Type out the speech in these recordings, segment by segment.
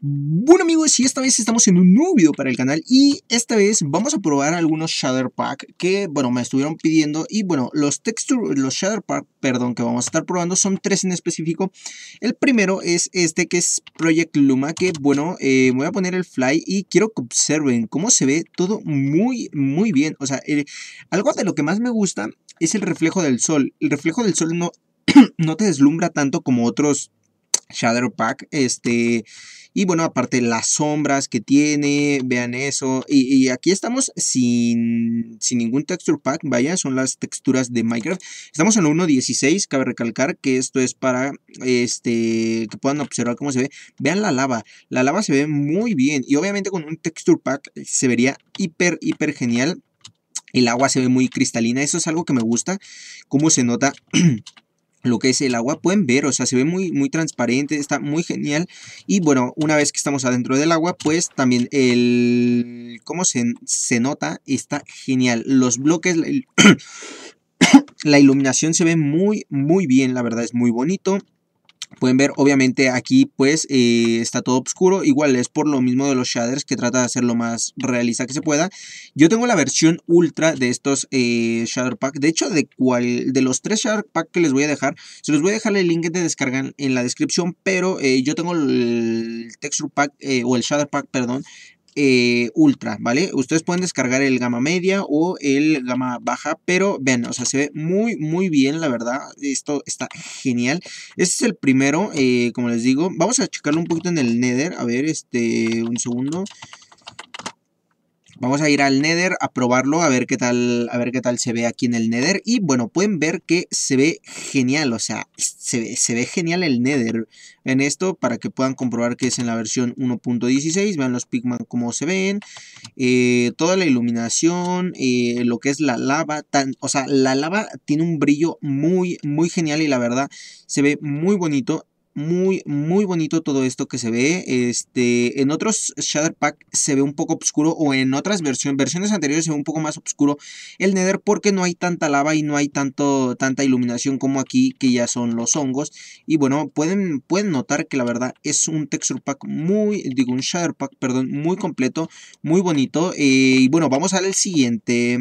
Bueno amigos, y esta vez estamos en un nuevo video para el canal y esta vez vamos a probar algunos shader pack que, bueno, me estuvieron pidiendo y bueno, los texture, los shader pack, perdón, que vamos a estar probando son tres en específico. El primero es este que es Project Luma, que bueno, eh, voy a poner el fly y quiero que observen cómo se ve todo muy, muy bien. O sea, algo de lo que más me gusta es el reflejo del sol. El reflejo del sol no, no te deslumbra tanto como otros shader pack, este y bueno, aparte las sombras que tiene, vean eso. Y, aquí estamos sin, sin, ningún texture pack, vaya, son las texturas de Minecraft. Estamos en 1.16, cabe recalcar que esto es para este que puedan observar cómo se ve. Vean la lava, la lava se ve muy bien. Y obviamente con un texture pack se vería hiper, hiper genial. El agua se ve muy cristalina, eso es algo que me gusta, cómo se nota lo que es el agua, pueden ver, o sea, se ve muy, muy transparente, está muy genial. Y bueno, una vez que estamos adentro del agua, pues también el... ¿Cómo se, nota? Está genial. Los bloques, la iluminación se ve muy, muy bien, la verdad es muy bonito. Pueden ver, obviamente aquí pues eh, está todo oscuro, igual es por lo mismo de los shaders que trata de hacer lo más realista que se pueda. Yo tengo la versión ultra de estos eh, shader pack, de hecho de, cual, de los tres shader pack que les voy a dejar, se los voy a dejar el link de descargan en la descripción, pero eh, yo tengo el texture pack eh, o el shader pack, perdón, eh, ultra, ¿vale? Ustedes pueden descargar el gama media o el gama baja, pero ven, o sea, se ve muy, muy bien, la verdad. Esto está genial. Este es el primero, eh, como les digo. Vamos a checarlo un poquito en el Nether. A ver, este, un segundo. Vamos a ir al Nether a probarlo, a ver qué tal, a ver qué tal se ve aquí en el Nether. Y bueno, pueden ver que se ve genial, o sea, se, ve genial el Nether en esto para que puedan comprobar que es en la versión 1.16. Vean los Pigman cómo se ven, eh, toda la iluminación, eh, lo que es la lava. Tan, o sea, la lava tiene un brillo muy, muy genial y la verdad se ve muy bonito muy, muy bonito todo esto que se ve. Este, en otros Shader Pack se ve un poco oscuro o en otras versiones, versiones anteriores se ve un poco más oscuro el Nether porque no hay tanta lava y no hay tanto, tanta iluminación como aquí que ya son los hongos. Y bueno, pueden, pueden notar que la verdad es un Texture Pack muy, digo un Shader Pack, perdón, muy completo, muy bonito. Eh, y bueno, vamos al siguiente...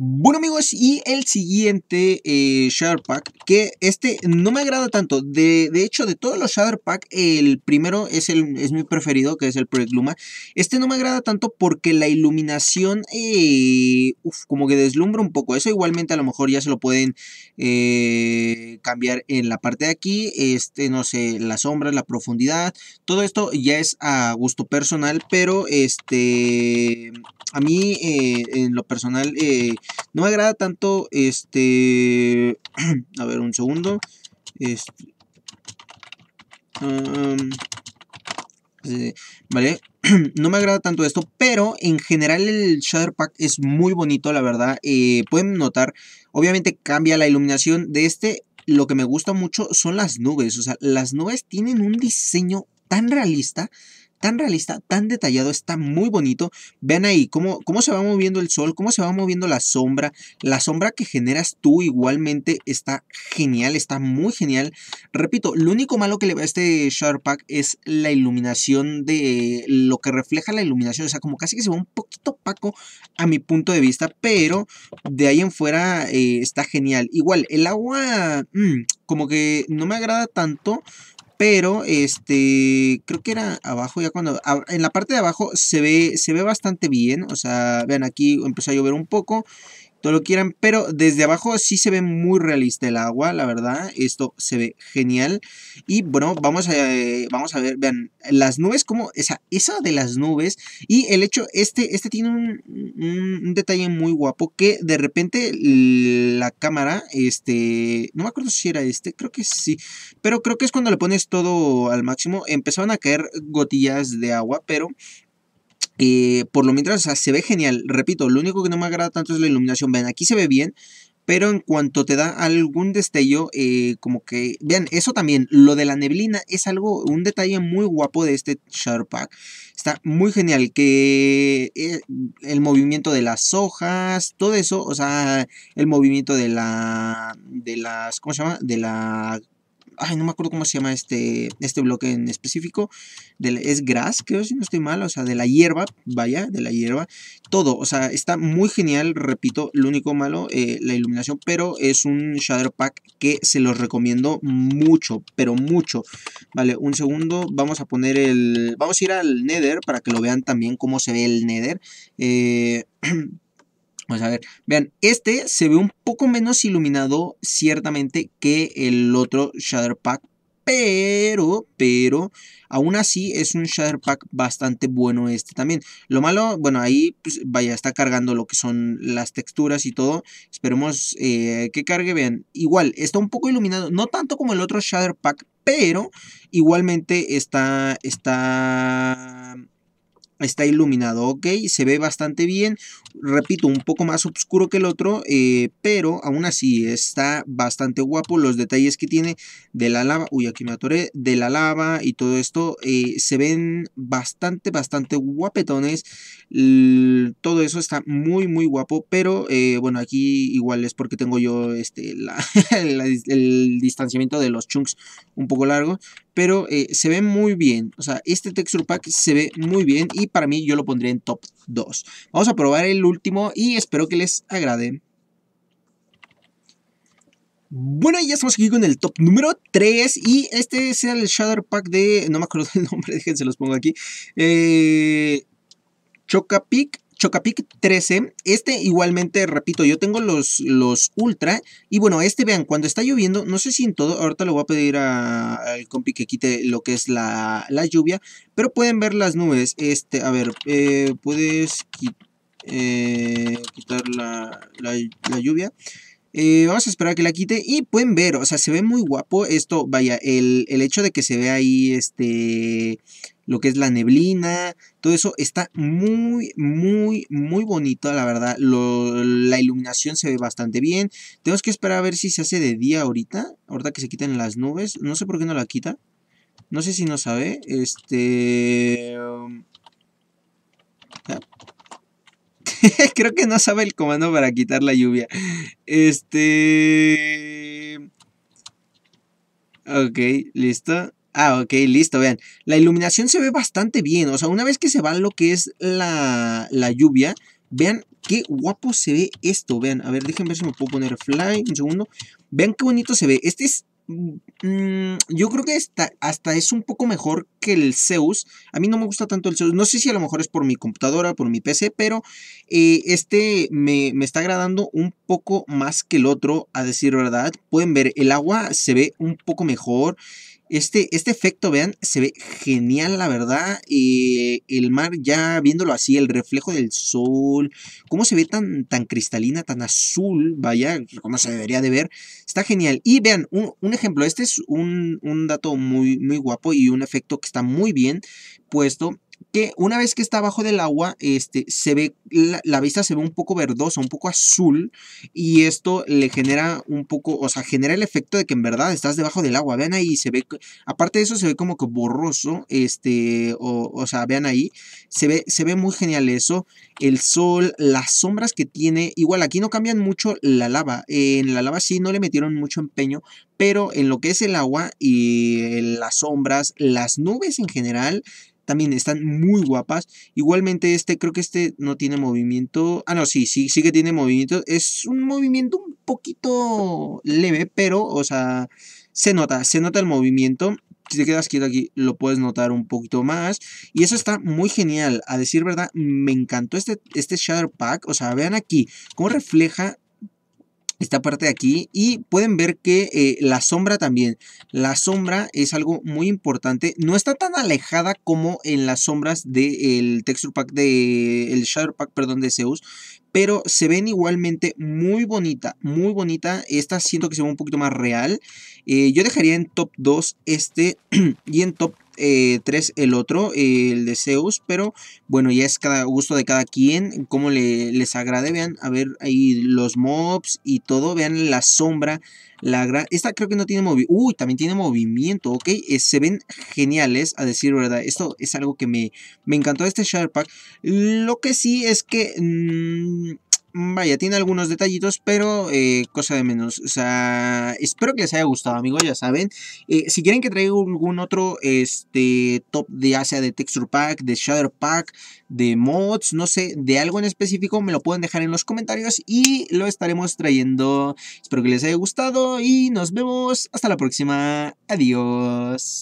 Bueno amigos, y el siguiente eh, Shader Pack, que este no me agrada tanto, de, hecho de todos los Shader Pack, el primero es, el, es mi preferido, que es el Project Luma, este no me agrada tanto porque la iluminación eh, como que deslumbra un poco, eso igualmente a lo mejor ya se lo pueden eh, cambiar en la parte de aquí, este no sé, la sombra, la profundidad, todo esto ya es a gusto personal, pero este a mí en lo personal... No me agrada tanto este... a ver, un segundo. Este... este ¿Vale? no me agrada tanto esto, pero en general el Shader Pack es muy bonito, la verdad. Eh, pueden notar, obviamente cambia la iluminación de este. Lo que me gusta mucho son las nubes, o sea, las nubes tienen un diseño tan realista tan realista, tan detallado, está muy bonito. Vean ahí cómo, cómo se va moviendo el sol, cómo se va moviendo la sombra. La sombra que generas tú igualmente está genial, está muy genial. Repito, lo único malo que le va a este Shark Pack es la iluminación de lo que refleja la iluminación. O sea, como casi que se va un poquito opaco a mi punto de vista, pero de ahí en fuera eh, está genial. Igual, el agua mm, como que no me agrada tanto pero este creo que era abajo ya cuando en la parte de abajo se ve se ve bastante bien o sea vean aquí empezó a llover un poco todo lo quieran, pero desde abajo sí se ve muy realista el agua, la verdad, esto se ve genial, y bueno, vamos a, vamos a ver, vean, las nubes, como, esa, esa de las nubes, y el hecho, este, este tiene un, un, detalle muy guapo, que de repente la cámara, este, no me acuerdo si era este, creo que sí, pero creo que es cuando le pones todo al máximo, empezaban a caer gotillas de agua, pero por lo mientras, o sea, se ve genial. Repito, lo único que no me agrada tanto es la iluminación. Vean, aquí se ve bien, pero en cuanto te da algún destello, eh, como que, vean, eso también, lo de la neblina es algo, un detalle muy guapo de este Shutter Pack. Está muy genial, que eh, el movimiento de las hojas, todo eso, o sea, el movimiento de la, de las, ¿cómo se llama? De la ay, no me acuerdo cómo se llama este, este bloque en específico, es grass, creo si no estoy mal, o sea, de la hierba, vaya, de la hierba, todo, o sea, está muy genial, repito, lo único malo, eh, la iluminación, pero es un shader pack que se los recomiendo mucho, pero mucho, vale, un segundo, vamos a poner el, vamos a ir al Nether para que lo vean también cómo se ve el Nether, eh... Vamos a ver, vean, este se ve un poco menos iluminado ciertamente que el otro Shader Pack, pero, pero, aún así es un shader pack bastante bueno este también. Lo malo, bueno, ahí pues, vaya, está cargando lo que son las texturas y todo. Esperemos eh, que cargue, vean, igual, está un poco iluminado, no tanto como el otro shader pack, pero igualmente está, está está iluminado, ok, se ve bastante bien, repito, un poco más oscuro que el otro, eh, pero aún así está bastante guapo, los detalles que tiene de la lava, uy, aquí me atoré, de la lava y todo esto, eh, se ven bastante, bastante guapetones, todo eso está muy, muy guapo, pero eh, bueno, aquí igual es porque tengo yo este, el distanciamiento de los chunks un poco largo, pero eh, se ve muy bien. O sea, este texture pack se ve muy bien y para mí yo lo pondría en top 2. Vamos a probar el último y espero que les agrade. Bueno, ya estamos aquí con el top número 3 y este es el Shader Pack de... No me acuerdo el nombre, déjense los pongo aquí. Eh, Chocapic Chocapic 13, este igualmente, repito, yo tengo los, los ultra. Y bueno, este vean, cuando está lloviendo, no sé si en todo, ahorita le voy a pedir al compi que quite lo que es la, lluvia. Pero pueden ver las nubes. Este, a ver, eh, puedes eh, quitar la lluvia. Eh, vamos a esperar a que la quite y pueden ver, o sea, se ve muy guapo esto, vaya, el, hecho de que se ve ahí este, lo que es la neblina, todo eso está muy, muy, muy bonito, la verdad, la iluminación se ve bastante bien, tenemos que esperar a ver si se hace de día ahorita, ahorita que se quiten las nubes, no sé por qué no la quita, no sé si no sabe, este... Um, creo que no sabe el comando para quitar la lluvia. Este... Ok, listo. Ah, ok, listo, vean. La iluminación se ve bastante bien. O sea, una vez que se va lo que es la, la lluvia, vean qué guapo se ve esto. Vean, a ver, déjenme ver si me puedo poner fly un segundo. Vean qué bonito se ve. Este es mm, Mm, yo creo que hasta, hasta es un poco mejor que el Zeus. A mí no me gusta tanto el Zeus. No sé si a lo mejor es por mi computadora, por mi PC, pero eh, este me, me, está agradando un poco más que el otro, a decir verdad. Pueden ver, el agua se ve un poco mejor. Este, este efecto, vean, se ve genial, la verdad. Eh, el mar ya viéndolo así, el reflejo del sol, cómo se ve tan, tan cristalina, tan azul, vaya, como se debería de ver, está genial. Y vean, un, ejemplo, este es un, un, dato muy, muy guapo y un efecto que está muy bien puesto que una vez que está abajo del agua, este, se ve, la, vista se ve un poco verdosa, un poco azul, y esto le genera un poco, o sea, genera el efecto de que en verdad estás debajo del agua. Vean ahí, se ve, aparte de eso, se ve como que borroso, este, o, sea, vean ahí, se ve, se ve muy genial eso, el sol, las sombras que tiene, igual aquí no cambian mucho la lava, en la lava sí no le metieron mucho empeño, pero en lo que es el agua y eh, las sombras, las nubes en general, también están muy guapas. Igualmente este, creo que este no tiene movimiento. Ah, no, sí, sí, sí que tiene movimiento. Es un movimiento un poquito leve, pero, o sea, se nota, se nota el movimiento. Si te quedas quieto aquí, lo puedes notar un poquito más. Y eso está muy genial. A decir verdad, me encantó este, este Pack. O sea, vean aquí cómo refleja esta parte de aquí y pueden ver que eh, la sombra también, la sombra es algo muy importante, no está tan alejada como en las sombras del texture pack de, el shader pack, perdón, de Zeus, pero se ven igualmente muy bonita, muy bonita. Esta siento que se ve un poquito más real. Eh, yo dejaría en top 2 este y en top eh, tres el otro, el de Zeus, pero bueno, ya es cada gusto de cada quien, como les agrade, vean, a ver ahí los mobs y todo, vean la sombra, la Esta creo que no tiene movimiento, uy, también tiene movimiento, ok, se ven geniales, a decir verdad, esto es algo que me, me encantó este Shark Pack, lo que sí es que... Mm, vaya, tiene algunos detallitos, pero eh, cosa de menos. O sea, espero que les haya gustado, amigos, ya saben. Eh, si quieren que traiga algún otro este, top de Asia de Texture Pack, de Shader Pack, de mods, no sé, de algo en específico, me lo pueden dejar en los comentarios y lo estaremos trayendo. Espero que les haya gustado y nos vemos hasta la próxima. Adiós.